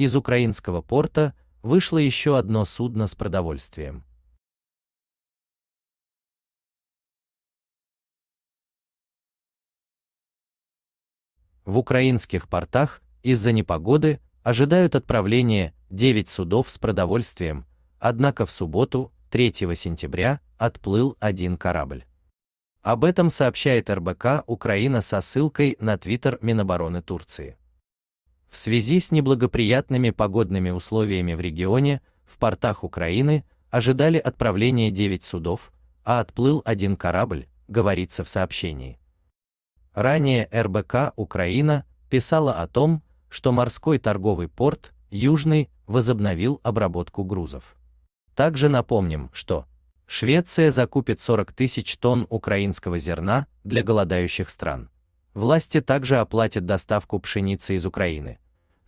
из украинского порта вышло еще одно судно с продовольствием. В украинских портах из-за непогоды ожидают отправления 9 судов с продовольствием, однако в субботу, 3 сентября, отплыл один корабль. Об этом сообщает РБК Украина со ссылкой на твиттер Минобороны Турции. В связи с неблагоприятными погодными условиями в регионе, в портах Украины ожидали отправления 9 судов, а отплыл один корабль, говорится в сообщении. Ранее РБК Украина писала о том, что морской торговый порт Южный возобновил обработку грузов. Также напомним, что Швеция закупит 40 тысяч тонн украинского зерна для голодающих стран. Власти также оплатят доставку пшеницы из Украины.